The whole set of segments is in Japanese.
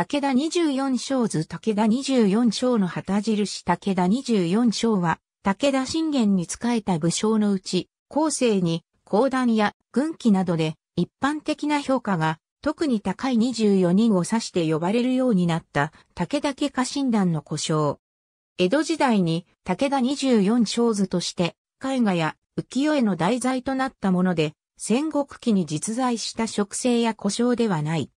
武田24章図武田24章の旗印武田24章は、武田信玄に仕えた武将のうち、後世に、講談や軍記などで、一般的な評価が、特に高い24人を指して呼ばれるようになった武田家家臣団の故障。江戸時代に武田24章図として絵画や浮世絵の題材となったもので、戦国期に実在した植生や故障ではない。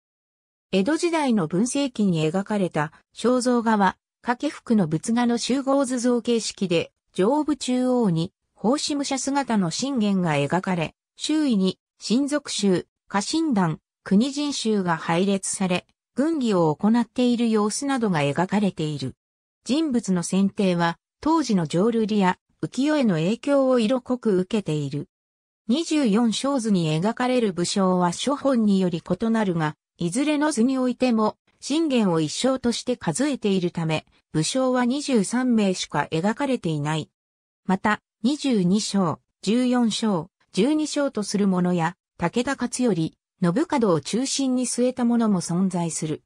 江戸時代の文政期に描かれた肖像画は、掛け服の仏画の集合図像形式で、上部中央に、奉仕武者姿の信玄が描かれ、周囲に、親族衆、家臣団、国人衆が配列され、軍議を行っている様子などが描かれている。人物の選定は、当時の浄瑠璃や浮世絵の影響を色濃く受けている。24章図に描かれる武将は諸本により異なるが、いずれの図においても、信玄を一生として数えているため、武将は23名しか描かれていない。また、22章、14章、12章とするものや、武田勝頼、信門を中心に据えたものも存在する。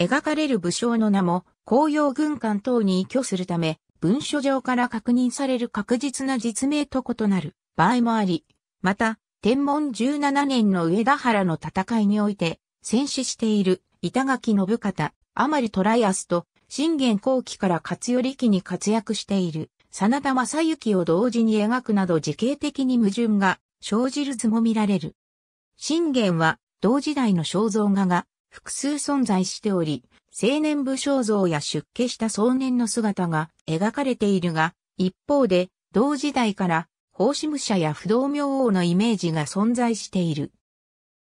描かれる武将の名も、紅葉軍艦等に依拠するため、文書上から確認される確実な実名と異なる場合もあり、また、天文17年の上田原の戦いにおいて、戦死している板垣信方、甘利虎安と、信玄後期から勝頼期に活躍している、真田正幸を同時に描くなど時系的に矛盾が生じる図も見られる。信玄は、同時代の肖像画が複数存在しており、青年武将像や出家した壮年の姿が描かれているが、一方で、同時代から、法師武者や不動明王のイメージが存在している。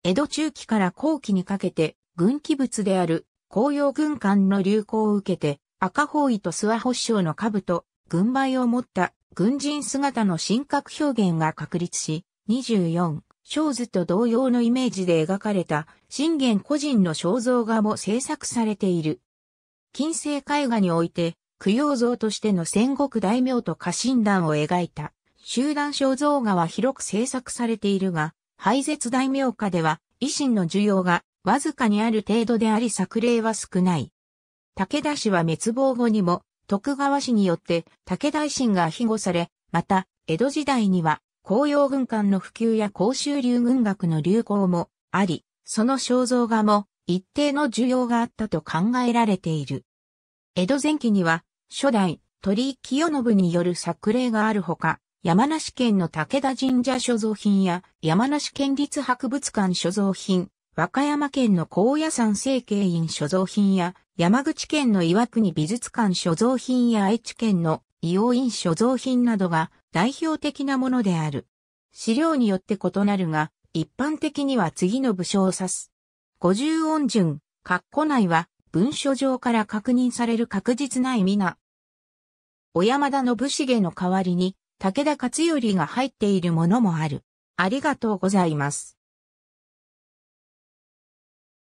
江戸中期から後期にかけて、軍記物である、紅葉軍艦の流行を受けて、赤方位と諏訪保章の兜、軍配を持った軍人姿の神格表現が確立し、24、小図と同様のイメージで描かれた、信玄個人の肖像画も制作されている。近世絵画において、供養像としての戦国大名と家臣団を描いた、集団肖像画は広く制作されているが、廃絶大名下では、維新の需要がわずかにある程度であり作例は少ない。武田氏は滅亡後にも、徳川氏によって武田維新が庇護され、また、江戸時代には、公葉軍艦の普及や公衆流軍学の流行もあり、その肖像画も一定の需要があったと考えられている。江戸前期には、初代鳥居清信による作例があるほか、山梨県の武田神社所蔵品や山梨県立博物館所蔵品、和歌山県の高野山成形院所蔵品や山口県の岩国美術館所蔵品や愛知県の伊王院所蔵品などが代表的なものである。資料によって異なるが、一般的には次の武将を指す。五十音順、括弧内は文書上から確認される確実な意味な。小山田信繁の代わりに、武田勝頼が入っているものもある。ありがとうございます。